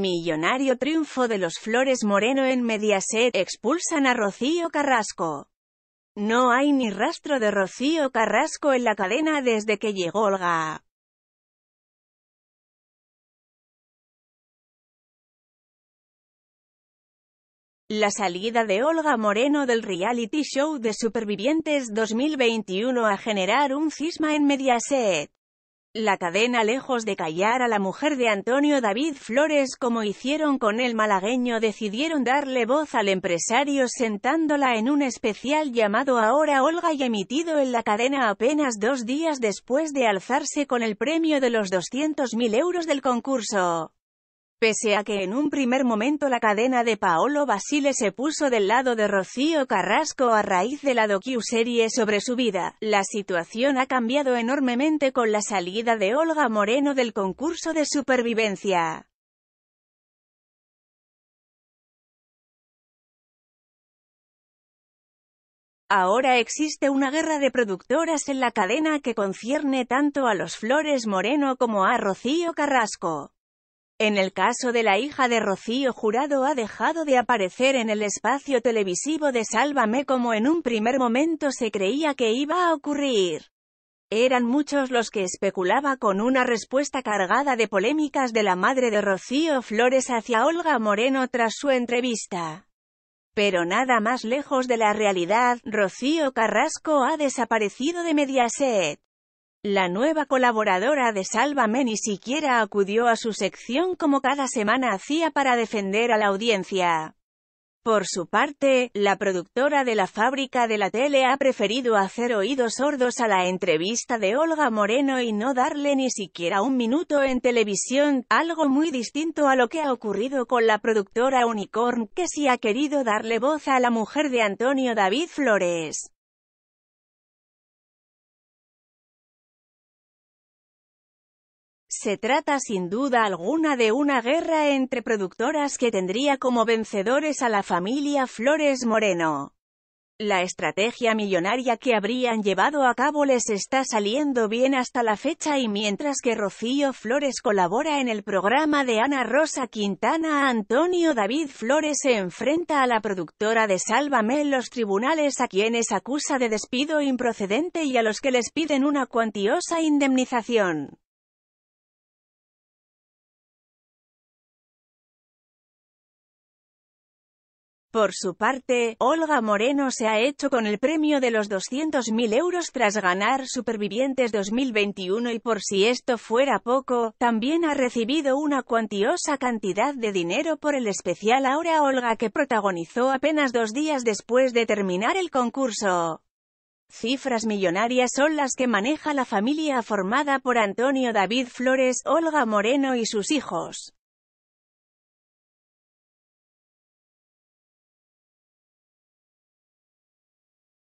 Millonario triunfo de los Flores Moreno en Mediaset, expulsan a Rocío Carrasco. No hay ni rastro de Rocío Carrasco en la cadena desde que llegó Olga. La salida de Olga Moreno del reality show de Supervivientes 2021 a generar un cisma en Mediaset. La cadena lejos de callar a la mujer de Antonio David Flores como hicieron con el malagueño decidieron darle voz al empresario sentándola en un especial llamado Ahora Olga y emitido en la cadena apenas dos días después de alzarse con el premio de los 200.000 euros del concurso. Pese a que en un primer momento la cadena de Paolo Basile se puso del lado de Rocío Carrasco a raíz de la docu-serie sobre su vida, la situación ha cambiado enormemente con la salida de Olga Moreno del concurso de supervivencia. Ahora existe una guerra de productoras en la cadena que concierne tanto a los Flores Moreno como a Rocío Carrasco. En el caso de la hija de Rocío Jurado ha dejado de aparecer en el espacio televisivo de Sálvame como en un primer momento se creía que iba a ocurrir. Eran muchos los que especulaba con una respuesta cargada de polémicas de la madre de Rocío Flores hacia Olga Moreno tras su entrevista. Pero nada más lejos de la realidad, Rocío Carrasco ha desaparecido de Mediaset. La nueva colaboradora de Sálvame ni siquiera acudió a su sección como cada semana hacía para defender a la audiencia. Por su parte, la productora de la fábrica de la tele ha preferido hacer oídos sordos a la entrevista de Olga Moreno y no darle ni siquiera un minuto en televisión, algo muy distinto a lo que ha ocurrido con la productora Unicorn, que sí ha querido darle voz a la mujer de Antonio David Flores. Se trata sin duda alguna de una guerra entre productoras que tendría como vencedores a la familia Flores Moreno. La estrategia millonaria que habrían llevado a cabo les está saliendo bien hasta la fecha y mientras que Rocío Flores colabora en el programa de Ana Rosa Quintana, Antonio David Flores se enfrenta a la productora de Sálvame en los tribunales a quienes acusa de despido improcedente y a los que les piden una cuantiosa indemnización. Por su parte, Olga Moreno se ha hecho con el premio de los 200.000 euros tras ganar Supervivientes 2021 y por si esto fuera poco, también ha recibido una cuantiosa cantidad de dinero por el especial Ahora Olga que protagonizó apenas dos días después de terminar el concurso. Cifras millonarias son las que maneja la familia formada por Antonio David Flores, Olga Moreno y sus hijos.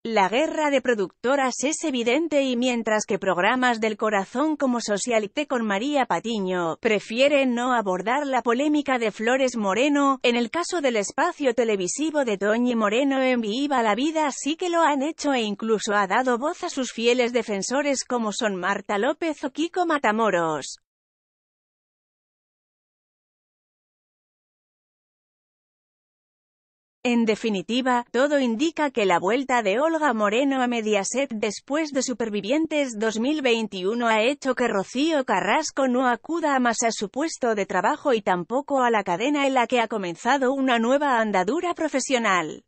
La guerra de productoras es evidente y mientras que programas del corazón como Socialite con María Patiño prefieren no abordar la polémica de Flores Moreno, en el caso del espacio televisivo de Doña Moreno en Viva la Vida sí que lo han hecho e incluso ha dado voz a sus fieles defensores como son Marta López o Kiko Matamoros. En definitiva, todo indica que la vuelta de Olga Moreno a Mediaset después de Supervivientes 2021 ha hecho que Rocío Carrasco no acuda más a su puesto de trabajo y tampoco a la cadena en la que ha comenzado una nueva andadura profesional.